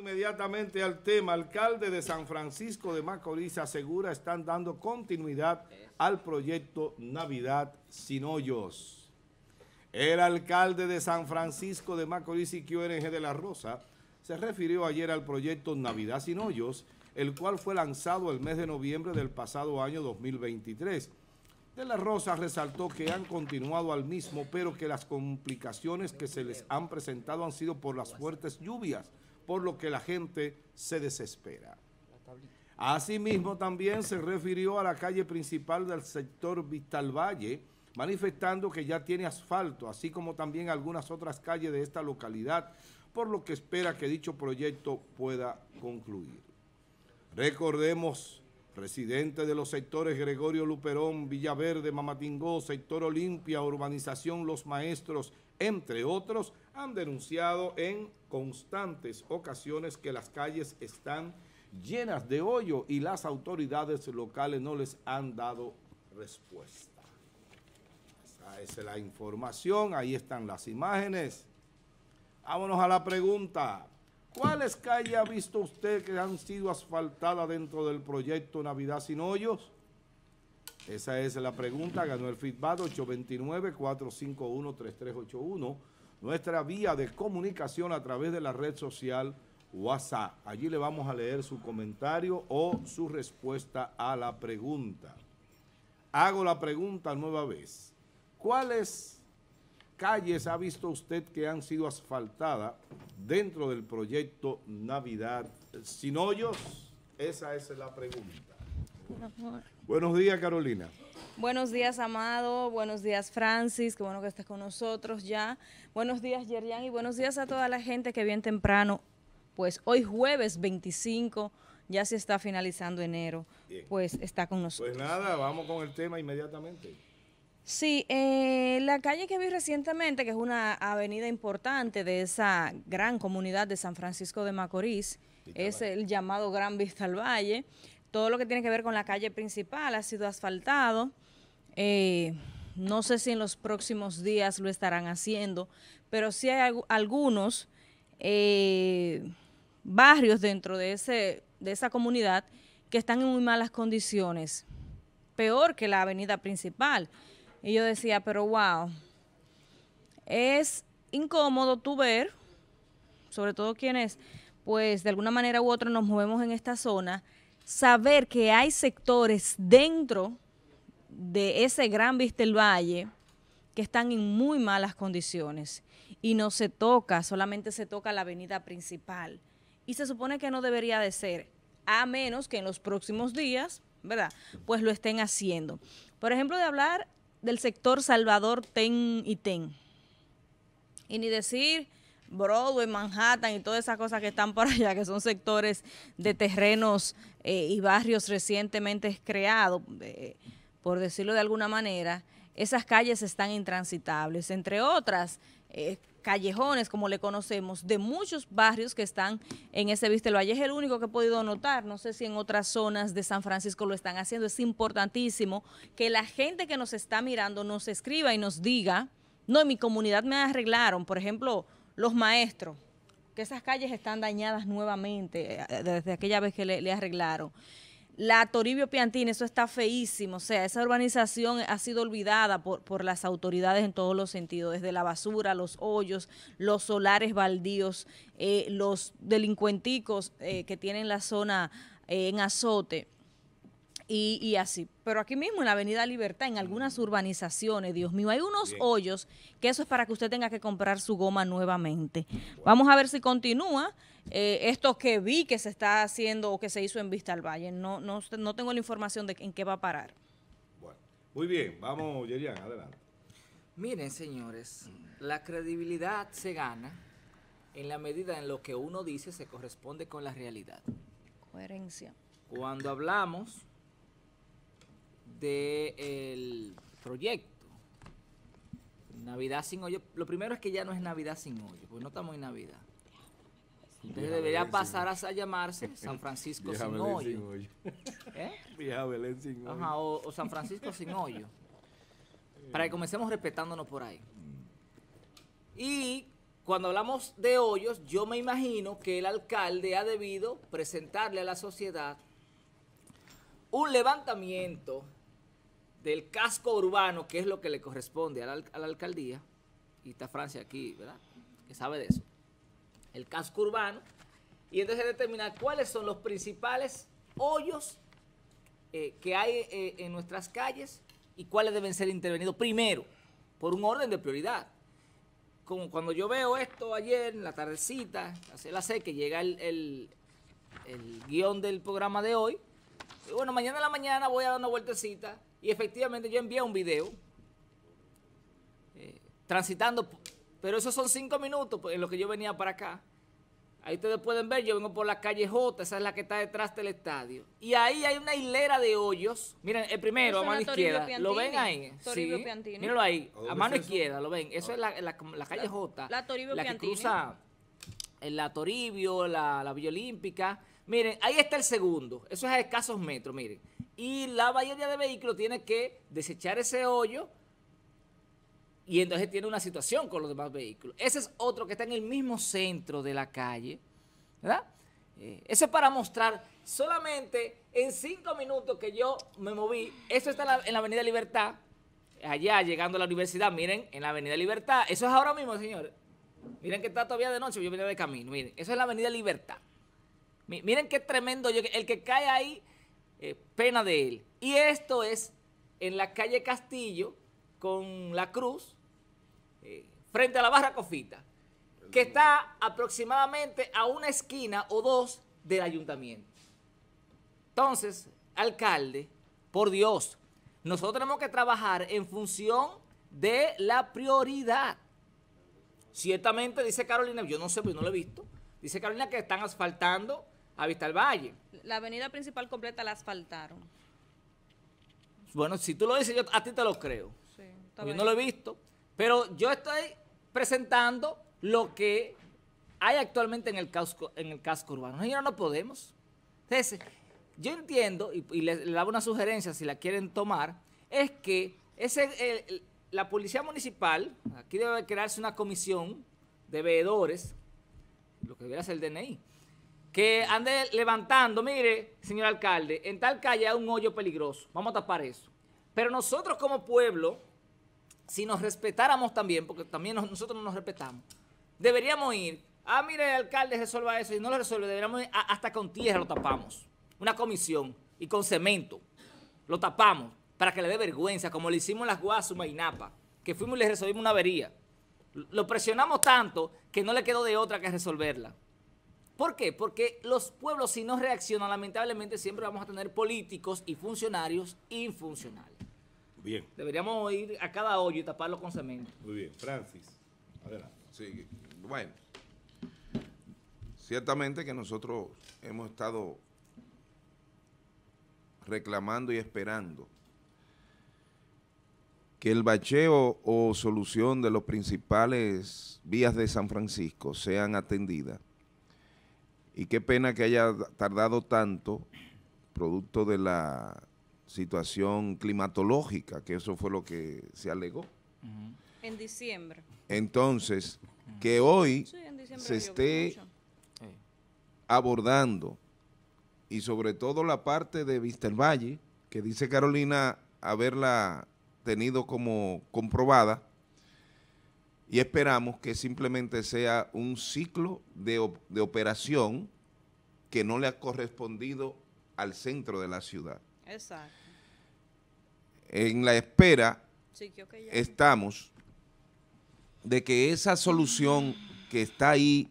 inmediatamente al tema. Alcalde de San Francisco de Macorís asegura están dando continuidad al proyecto Navidad sin hoyos. El alcalde de San Francisco de Macorís y QNG de la Rosa se refirió ayer al proyecto Navidad sin hoyos, el cual fue lanzado el mes de noviembre del pasado año 2023. De la Rosa resaltó que han continuado al mismo, pero que las complicaciones que se les han presentado han sido por las fuertes lluvias por lo que la gente se desespera. Asimismo, también se refirió a la calle principal del sector Valle, manifestando que ya tiene asfalto, así como también algunas otras calles de esta localidad, por lo que espera que dicho proyecto pueda concluir. Recordemos, residentes de los sectores Gregorio Luperón, Villaverde, Mamatingó, Sector Olimpia, Urbanización Los Maestros, entre otros, han denunciado en constantes ocasiones que las calles están llenas de hoyo y las autoridades locales no les han dado respuesta. Esa es la información, ahí están las imágenes. Vámonos a la pregunta. ¿Cuáles calles ha visto usted que han sido asfaltadas dentro del proyecto Navidad sin Hoyos? Esa es la pregunta. Ganó el feedback 829-451-3381. Nuestra vía de comunicación a través de la red social WhatsApp. Allí le vamos a leer su comentario o su respuesta a la pregunta. Hago la pregunta nueva vez. ¿Cuáles calles ha visto usted que han sido asfaltadas dentro del proyecto Navidad sin hoyos? Esa es la pregunta. Buenos días, Carolina. Buenos días, Amado. Buenos días, Francis. Qué bueno que estés con nosotros ya. Buenos días, Yerian. Y buenos días a toda la gente que bien temprano, pues hoy jueves 25, ya se está finalizando enero, pues está con pues nosotros. Pues nada, vamos con el tema inmediatamente. Sí, eh, la calle que vi recientemente, que es una avenida importante de esa gran comunidad de San Francisco de Macorís, es el llamado Gran Vista al Valle todo lo que tiene que ver con la calle principal ha sido asfaltado. Eh, no sé si en los próximos días lo estarán haciendo, pero sí hay algunos eh, barrios dentro de, ese, de esa comunidad que están en muy malas condiciones, peor que la avenida principal. Y yo decía, pero wow, es incómodo tú ver, sobre todo quienes, pues de alguna manera u otra nos movemos en esta zona, saber que hay sectores dentro de ese gran Vistel Valle que están en muy malas condiciones y no se toca, solamente se toca la avenida principal. Y se supone que no debería de ser, a menos que en los próximos días, ¿verdad? Pues lo estén haciendo. Por ejemplo, de hablar del sector Salvador Ten y Ten. Y ni decir Broadway, Manhattan y todas esas cosas que están por allá, que son sectores de terrenos eh, y barrios recientemente creados, eh, por decirlo de alguna manera, esas calles están intransitables, entre otras eh, callejones, como le conocemos, de muchos barrios que están en ese Viste Valle. Es el único que he podido notar, no sé si en otras zonas de San Francisco lo están haciendo. Es importantísimo que la gente que nos está mirando nos escriba y nos diga, no, en mi comunidad me arreglaron, por ejemplo, los maestros, que esas calles están dañadas nuevamente eh, eh, desde aquella vez que le, arreglaron. La Toribio Piantín, eso está feísimo, o sea, esa urbanización ha sido olvidada por, por las autoridades en todos los sentidos, desde la basura, los hoyos, los solares baldíos, eh, los delincuenticos que tienen la zona en azote y, así. Pero aquí mismo en la Avenida Libertad, en algunas urbanizaciones, Dios mío, hay unos hoyos que eso es para que usted tenga que comprar su goma nuevamente. Vamos a ver si continúa. Eh, esto que vi que se está haciendo o que se hizo en Vista al Valle, no, no, no tengo la información de en qué va a parar. Bueno, muy bien, vamos, Yerian, adelante. Miren, señores, la credibilidad se gana en la medida en lo que uno dice se corresponde con la realidad. Coherencia. Cuando hablamos del proyecto. Navidad sin hoyo. Lo primero es que ya no es Navidad sin hoyo, porque no estamos en Navidad. Entonces debería pasar a llamarse San Francisco sin hoyo. ¿Eh? o, o, San Francisco sin hoyo. Para que comencemos respetándonos por ahí. Y cuando hablamos de hoyos, yo me imagino que el alcalde ha debido presentarle a la sociedad un levantamiento del casco urbano, que es lo que le corresponde a la, alcaldía, y está Francia aquí, ¿verdad? Que sabe de eso. El casco urbano, y entonces determinar cuáles son los principales hoyos eh, que hay eh, en nuestras calles y cuáles deben ser intervenidos primero, por un orden de prioridad. Como cuando yo veo esto ayer en la tardecita, la sé que llega el, guión del programa de hoy, bueno, mañana a la mañana voy a dar una vueltecita y efectivamente yo envié un video eh, transitando, pero esos son cinco minutos pues, en los que yo venía para acá. Ahí ustedes pueden ver, yo vengo por la calle J, esa es la que está detrás del estadio. Y ahí hay una hilera de hoyos. Miren, el primero, a mano izquierda. ¿Lo ven ahí? Toribio sí. Mírenlo ahí, a mano izquierda, ¿lo ven? Eso es ah. la, calle J. La, Toribio La que cruza eh, la Toribio, la, la Olímpica. Miren, ahí está el segundo. Eso es a escasos metros, miren y la mayoría de vehículos tiene que desechar ese hoyo y entonces tiene una situación con los demás vehículos. Ese es otro que está en el mismo centro de la calle, ¿verdad? Eh, eso es para mostrar solamente en cinco minutos que yo me moví. Eso está en la, Avenida Libertad, allá llegando a la universidad. Miren, en la Avenida Libertad. Eso es ahora mismo, señores. Miren que está todavía de noche, yo venía de camino. Miren, eso es la Avenida Libertad. Miren qué tremendo. El que cae ahí eh, pena de él. Y esto es en la calle Castillo con la cruz, eh, frente a la barra Cofita, que está aproximadamente a una esquina o dos del ayuntamiento. Entonces, alcalde, por Dios, nosotros tenemos que trabajar en función de la prioridad. Ciertamente, dice Carolina, yo no sé, pero pues no lo he visto, dice Carolina que están asfaltando a Vista Valle. La avenida principal completa la asfaltaron. Bueno, si tú lo dices, yo a ti te lo creo. yo no lo he visto, pero yo estoy presentando lo que hay actualmente en el casco, en el casco urbano. Nosotros no podemos. yo entiendo, y, les le, hago una sugerencia si la quieren tomar, es que la policía municipal, aquí debe crearse una comisión de veedores, lo que debería ser el DNI, que ande levantando, mire, señor alcalde, en tal calle hay un hoyo peligroso, vamos a tapar eso. Pero nosotros como pueblo, si nos respetáramos también, porque también nosotros no nos respetamos, deberíamos ir, ah, mire, alcalde resuelva eso, y no lo resuelve, deberíamos ir ah, hasta con tierra lo tapamos, una comisión, y con cemento, lo tapamos, para que le dé vergüenza, como le hicimos en las Guasumas y Napa, que fuimos y le resolvimos una avería. Lo presionamos tanto que no le quedó de otra que resolverla. ¿Por qué? Porque los pueblos si no reaccionan, lamentablemente siempre vamos a tener políticos y funcionarios infuncionales. Bien. Deberíamos ir a cada hoyo y taparlo con cemento. Muy bien. Francis, adelante. Sí, bueno. Ciertamente que nosotros hemos estado reclamando y esperando que el bacheo o solución de los principales vías de San Francisco sean atendidas y qué pena que haya tardado tanto, producto de la situación climatológica, que eso fue lo que se alegó. En diciembre. Entonces, que hoy se esté abordando, y sobre todo la parte de Vistelvalle, Valle, que dice Carolina haberla tenido como comprobada, y esperamos que simplemente sea un ciclo de, operación que no le ha correspondido al centro de la ciudad. Exacto. En la espera estamos de que esa solución que está ahí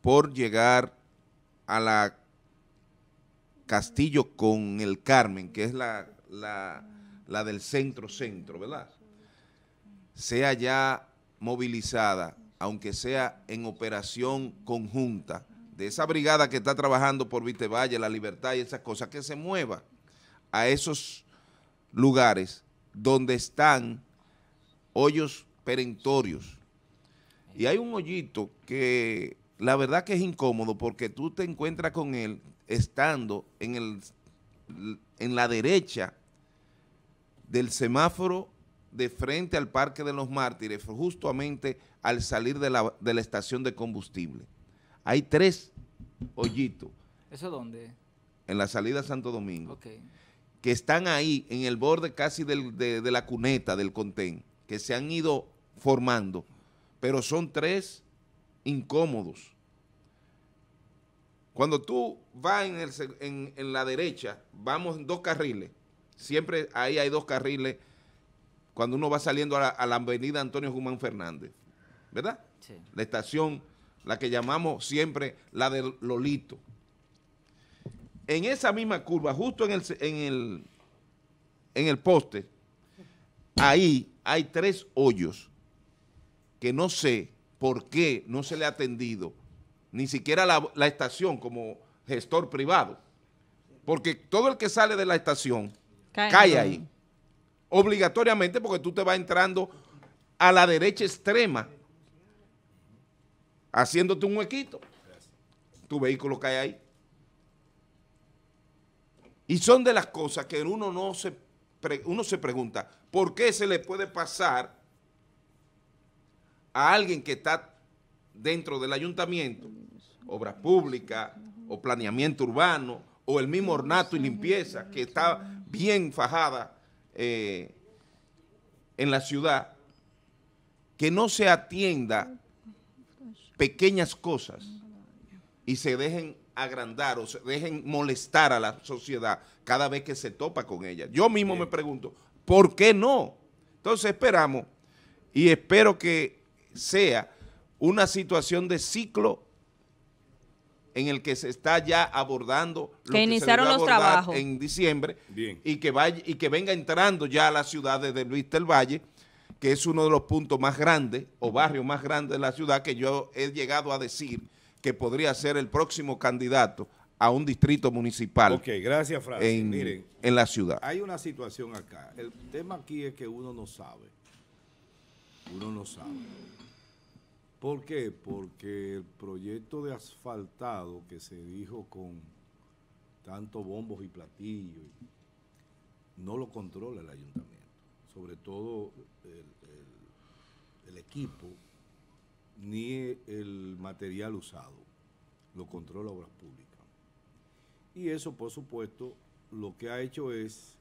por llegar a la Castillo con el Carmen, que es la, la del centro-centro, ¿verdad? Sea ya movilizada, aunque sea en operación conjunta, de esa brigada que está trabajando por Vitevalle, La Libertad y esas cosas, que se mueva a esos lugares donde están hoyos perentorios. Y hay un hoyito que la verdad que es incómodo porque tú te encuentras con él estando en, en la derecha del semáforo de frente al Parque de los Mártires, justamente al salir de la, estación de combustible. Hay tres hoyitos. ¿Eso dónde? En la salida Santo Domingo. Que están ahí, en el borde casi de, la cuneta del contén, que se han ido formando, pero son tres incómodos. Cuando tú vas en, el, en la derecha, vamos en dos carriles, siempre ahí hay dos carriles cuando uno va saliendo a la, avenida Antonio Guzmán Fernández, ¿verdad? Sí. La estación, la que llamamos siempre la del Lolito. En esa misma curva, justo en el, en en el poste, ahí hay tres hoyos que no sé por qué no se le ha atendido ni siquiera la, estación como gestor privado. Porque todo el que sale de la estación cae ahí obligatoriamente porque tú te vas entrando a la derecha extrema, haciéndote un huequito, tu vehículo cae ahí. Y son de las cosas que uno, no se, uno se pregunta, ¿por qué se le puede pasar a alguien que está dentro del ayuntamiento, obras pública o planeamiento urbano, o el mismo ornato y limpieza que está bien fajada eh, en la ciudad que no se atienda pequeñas cosas y se dejen agrandar o se dejen molestar a la sociedad cada vez que se topa con ella. Yo mismo me pregunto, ¿por qué no? Entonces esperamos y espero que sea una situación de ciclo en el que se está ya abordando lo que, iniciaron los trabajos en diciembre y que vaya y que venga entrando ya a la ciudad de Luis del Valle que es uno de los puntos más grandes o barrios más grandes de la ciudad que yo he llegado a decir que podría ser el próximo candidato a un distrito municipal. Ok, gracias, Miren, en la ciudad. Hay una situación acá. El tema aquí es que uno no sabe. Uno no sabe. ¿Por qué? Porque el proyecto de asfaltado que se dijo con tantos bombos y platillos no lo controla el ayuntamiento, sobre todo el, equipo ni el material usado, lo controla Obras Públicas. Y eso, por supuesto, lo que ha hecho es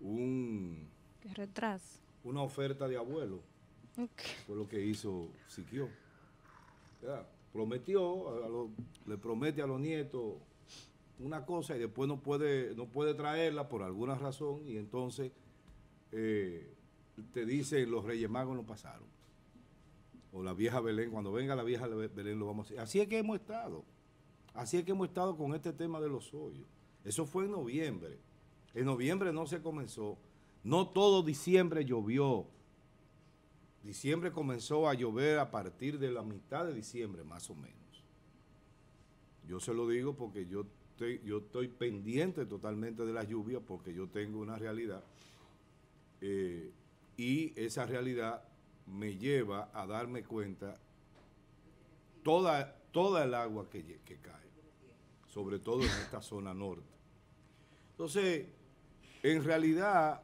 un... Una oferta de abuelo fue lo que hizo Siquio. prometió, le promete a los nietos una cosa y después no puede, no puede traerla por alguna razón y entonces eh, te dice los Reyes Magos no pasaron. O la vieja Belén, cuando venga la vieja Belén lo vamos a hacer. Así es que hemos estado. Así es que hemos estado con este tema de los hoyos. Eso fue en noviembre. En noviembre no se comenzó. No todo diciembre llovió. Diciembre comenzó a llover a partir de la mitad de diciembre, más o menos. Yo se lo digo porque yo estoy, pendiente totalmente de las lluvias porque yo tengo una realidad eh, y esa realidad me lleva a darme cuenta toda, toda el agua que, que cae, sobre todo en esta zona norte. Entonces, en realidad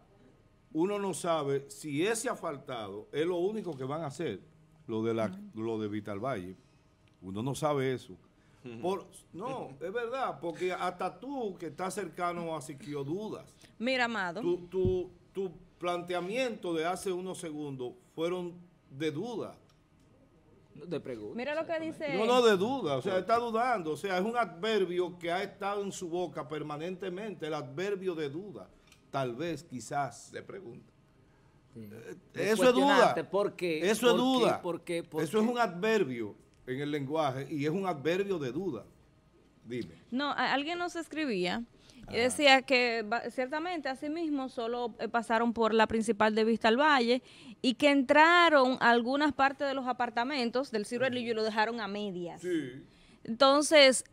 uno no sabe si ese asfaltado es lo único que van a hacer, lo de, la, lo de Vital Valle. Uno no sabe eso. Por, no, es verdad, porque hasta tú que estás cercano a Siquio dudas. Mira, amado. Tu, tu, planteamiento de hace unos segundos fueron de duda. De pregunta. Mira lo que dice. No, no, de duda. O sea, está dudando. O sea, es un adverbio que ha estado en su boca permanentemente, el adverbio de duda tal vez, quizás, se pregunta. Eh, eso es duda. ¿Por qué? Eso es duda. Eso es un adverbio en el lenguaje y es un adverbio de duda. Dime. No, alguien nos escribía y decía que ciertamente así mismo solo eh, pasaron por la principal de Vista al Valle y que entraron algunas partes de los apartamentos del Cirro y lo dejaron a medias. Sí. Entonces,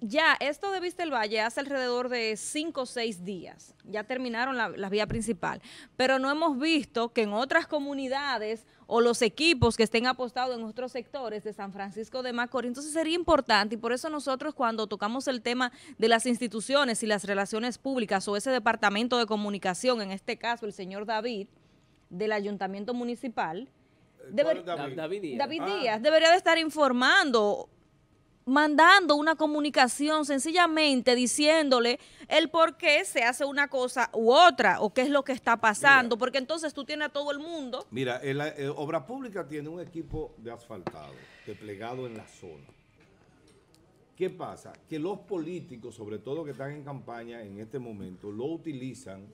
ya, esto de Vista el Valle hace alrededor de cinco o seis días. Ya terminaron la, vía principal. Pero no hemos visto que en otras comunidades o los equipos que estén apostados en otros sectores de San Francisco de Macorís. Entonces sería importante y por eso nosotros cuando tocamos el tema de las instituciones y las relaciones públicas o ese departamento de comunicación, en este caso el señor David del ayuntamiento municipal, eh, David? Ah. Díaz, debería de estar informando mandando una comunicación sencillamente diciéndole el por qué se hace una cosa u otra o qué es lo que está pasando, porque entonces tú tienes a todo el mundo. Mira, la eh, Obra Pública tiene un equipo de asfaltado desplegado en la zona. ¿Qué pasa? Que los políticos, sobre todo que están en campaña en este momento, lo utilizan,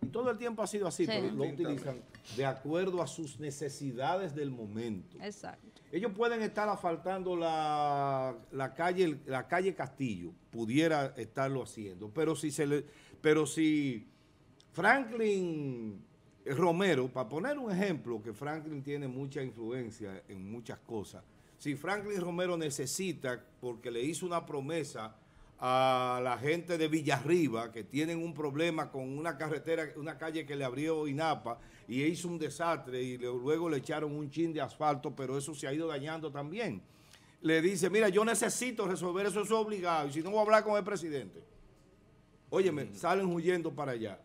y todo el tiempo ha sido así, lo utilizan de acuerdo a sus necesidades del momento. Exacto. Ellos pueden estar asfaltando la, calle, la calle Castillo, pudiera estarlo haciendo, pero si, se le, pero si Franklin Romero, para poner un ejemplo, que Franklin tiene mucha influencia en muchas cosas, si Franklin Romero necesita, porque le hizo una promesa a la gente de Villarriba, que tienen un problema con una carretera, una calle que le abrió INAPA, y hizo un desastre y luego le echaron un chin de asfalto, pero eso se ha ido dañando también. Le dice, mira, yo necesito resolver eso, eso es obligado, y si no voy a hablar con el presidente. Óyeme, salen huyendo para allá.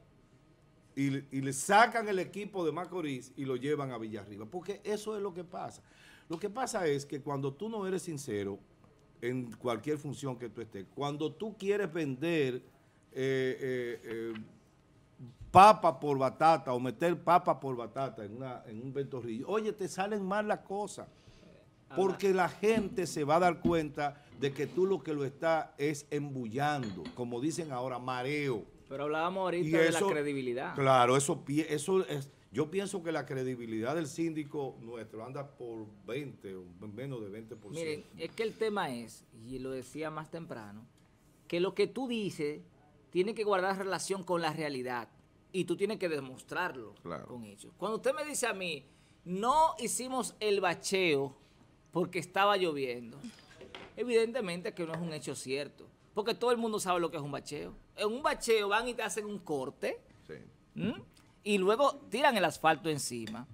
Y, le sacan el equipo de Macorís y lo llevan a Villarriba, porque eso es lo que pasa. Lo que pasa es que cuando tú no eres sincero en cualquier función que tú estés, cuando tú quieres vender eh, eh, eh, papa por batata o meter papa por batata en, una, en un ventorrillo, oye, te salen mal las cosas. Porque la gente se va a dar cuenta de que tú lo que lo estás es embullando, como dicen ahora, mareo. Pero hablábamos ahorita de la credibilidad. Claro, eso, eso es, yo pienso que la credibilidad del síndico nuestro anda por 20 o menos de 20%. Miren, es que el tema es, y lo decía más temprano, que lo que tú dices tiene que guardar relación con la realidad y tú tienes que demostrarlo con hechos. Cuando usted me dice a mí, no hicimos el bacheo porque estaba lloviendo, evidentemente que no es un hecho cierto, porque todo el mundo sabe lo que es un bacheo. En un bacheo van y te hacen un corte y luego tiran el asfalto encima.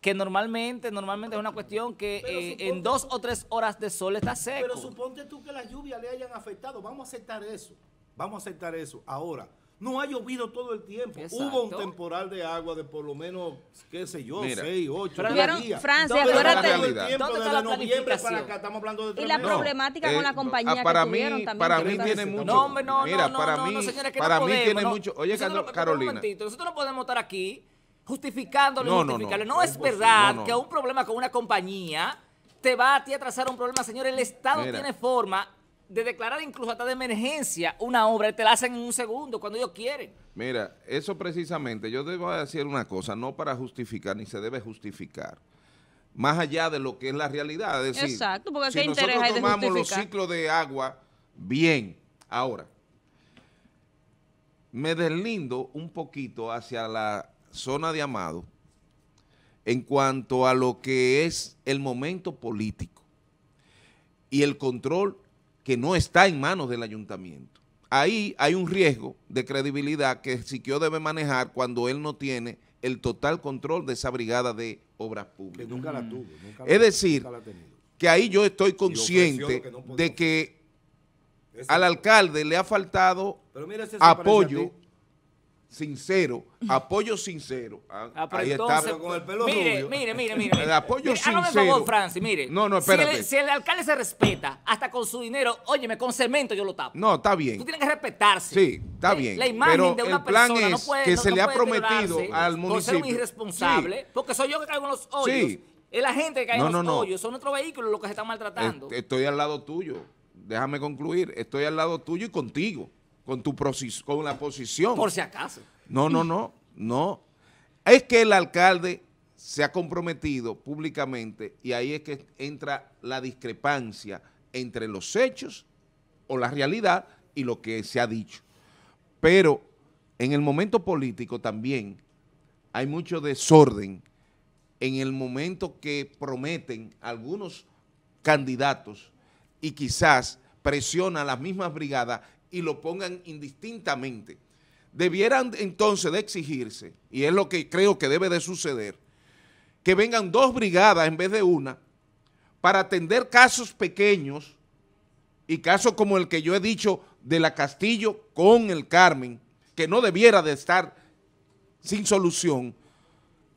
Que normalmente, normalmente es una cuestión que eh, en dos o tres horas de sol está seco. Pero suponte tú que la lluvia le hayan afectado. Vamos a aceptar eso. Vamos a aceptar eso. Ahora, no ha llovido todo el tiempo. Hubo un temporal de agua de por lo menos, qué sé yo, 6, 8, días. Francia, acuérdate. Desde noviembre para acá estamos hablando de tres Y la problemática eh, con la compañía que tuvieron también. Para mí tiene mucho. No, hombre, no, mira, no, para mí, para mí tiene mucho. Oye, Carolina. Nosotros no podemos estar aquí justificándolo no, justificándolo. No, es verdad que un problema con una compañía te va a ti un problema, señores. El Estado tiene forma de declarar incluso hasta de emergencia una obra te la hacen en un segundo, cuando ellos quieren. Mira, eso precisamente, yo debo decir una cosa, no para justificar, ni se debe justificar, más allá de lo que es la realidad. decir, Exacto, porque ¿qué nosotros interés tomamos los ciclos de agua, bien, ahora, me deslindo un poquito hacia la zona de Amado en cuanto a lo que es el momento político y el control que no está en manos del ayuntamiento. Ahí hay un riesgo de credibilidad que Siquio debe manejar cuando él no tiene el total control de esa brigada de obras públicas. nunca la tuvo. es decir, que ahí yo estoy consciente de que al alcalde le ha faltado apoyo sincero, apoyo sincero. Ah, ah, ahí está con el pelo mire, Mire, mire, mire. El apoyo sincero. Hágame favor, Francis, mire. No, no, Si el, alcalde se respeta, hasta con su dinero, óyeme, con cemento yo lo tapo. No, está bien. Tú tienes que respetarse. Sí, está bien. La, imagen de una el plan persona es no puede, que se le ha prometido al municipio. Por ser un irresponsable, porque soy yo que caigo en los hoyos. Sí. Es la gente que cae en los hoyos. Son otros vehículos los que se están maltratando. Estoy al lado tuyo. Déjame concluir. Estoy al lado tuyo y contigo con con la posición. Por si acaso. No, no, no, no. Es que el alcalde se ha comprometido públicamente y ahí es que entra la discrepancia entre los hechos o la realidad y lo que se ha dicho. Pero en el momento político también hay mucho desorden en el momento que prometen algunos candidatos y quizás a las mismas brigadas y lo pongan indistintamente. Debieran entonces de exigirse, y es lo que creo que debe de suceder, que vengan dos brigadas en vez de una para atender casos pequeños y casos como el que yo he dicho de la Castillo con el Carmen, que no debiera de estar sin solución,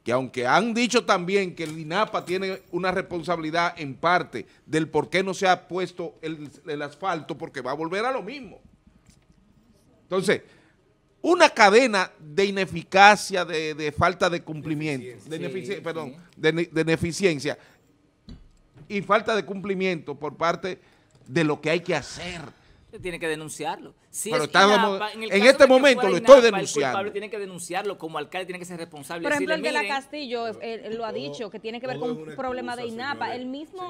que aunque han dicho también que el INAPA tiene una responsabilidad en parte del por qué no se ha puesto el, el asfalto, porque va a volver a lo mismo. Entonces, una cadena de ineficacia, de, falta de cumplimiento, de ineficiencia, perdón, de ineficiencia y falta de cumplimiento por parte de lo que hay que hacer tiene que denunciarlo. pero en, este momento lo estoy denunciando. El tiene que denunciarlo, como alcalde tiene que ser responsable. Por ejemplo, el de la Castillo eh, lo ha dicho, que tiene que ver con un problema de INAPA. el mismo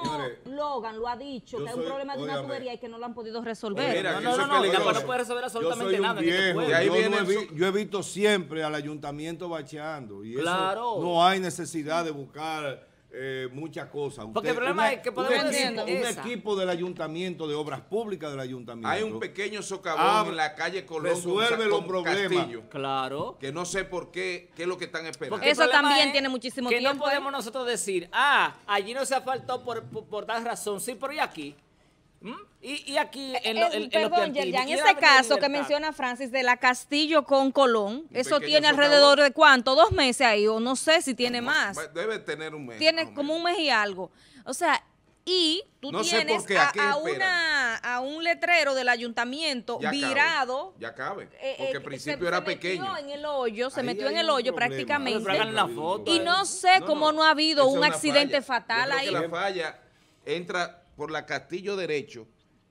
Logan lo ha dicho, que hay un problema de una tubería y que no lo han podido pues resolver. no, no, no, INAPA no puede resolver absolutamente nada. yo, viene he, yo he visto siempre al ayuntamiento bacheando. Y eso no hay necesidad de buscar eh, muchas cosas. Porque el problema es que podemos un equipo, un equipo del ayuntamiento, de obras públicas del ayuntamiento. Hay un pequeño socavón ah, en la calle Colón. Resuelve los problemas. claro. Que no sé por qué, qué es lo que están esperando. Porque Eso también tiene muchísimo tiempo. Que no ¿eh? podemos nosotros decir, ah, allí no se asfaltó por, por, tal razón. Sí, pero ¿y aquí? Y, aquí en, lo, en, ese caso que menciona Francis de la Castillo con Colón, eso tiene alrededor de cuánto, dos meses ahí, o no sé si tiene más. Debe tener un mes. Tiene como un mes y algo. O sea, y tú tienes a, una, un letrero del ayuntamiento virado. ya cabe, eh, eh, porque al principio era pequeño. Se metió en el hoyo, se metió en el hoyo prácticamente. y no sé cómo no, ha habido un accidente fatal ahí. la falla entra por la Castillo Derecho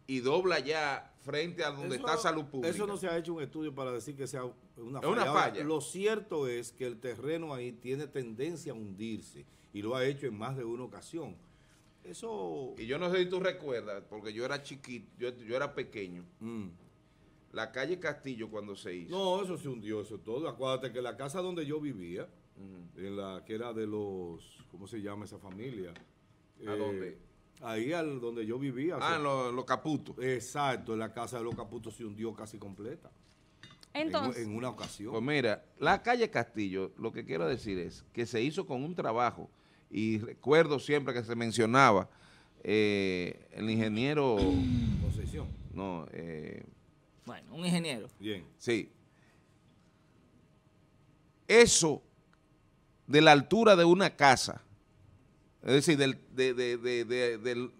y dobla ya frente a donde está Salud Pública. Eso no se ha hecho un estudio para decir que sea una falla. Lo cierto es que el terreno ahí tiene tendencia a hundirse y lo ha hecho en más de una ocasión. Eso... Y yo no sé si tú recuerdas, porque yo era chiquito, yo, era pequeño. Mm. La calle Castillo cuando se hizo. No, eso se hundió, eso todo. Acuérdate que la casa donde yo vivía, en la que era de los, ¿cómo se llama esa familia? ¿A eh, dónde? Ahí al donde yo vivía. Ah, los caputos. Exacto, en la casa de los caputos se hundió casi completa. Entonces. En, una ocasión. Pues mira, la calle Castillo, lo que quiero decir es que se hizo con un trabajo, y recuerdo siempre que se mencionaba eh, el ingeniero. Concesión. No, eh, Bueno, un ingeniero. Bien. Sí. Eso de la altura de una casa es decir, del, de, de, de, de,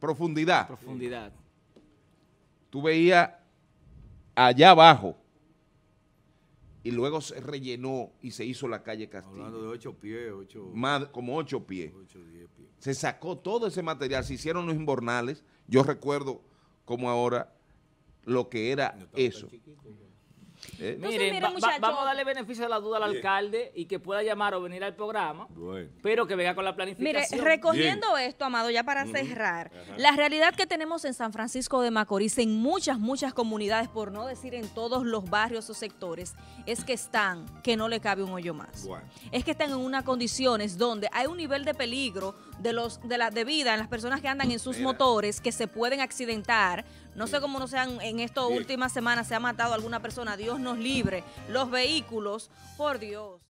profundidad. Profundidad. Tú veías allá abajo y luego se rellenó y se hizo la calle Castillo. Hablando de ocho pies, ocho... Más, como ocho pies. Se sacó todo ese material, se hicieron los inbornales. Yo recuerdo como ahora lo que era eso. Chiquito, eh. Miren, vamos a darle beneficio a la duda al alcalde y que pueda llamar o venir al programa, pero que venga con la planificación. Mire, recogiendo esto, Amado, ya para cerrar, la realidad que tenemos en San Francisco de Macorís, en muchas, muchas comunidades, por no decir en todos los barrios o sectores, es que están, que no le cabe un hoyo más. Es que están en unas condiciones donde hay un nivel de peligro de, los, de la de vida en las personas que andan en sus motores que se pueden accidentar no sé cómo no sean en estas últimas semanas se ha matado alguna persona, Dios nos libre, los vehículos, por Dios.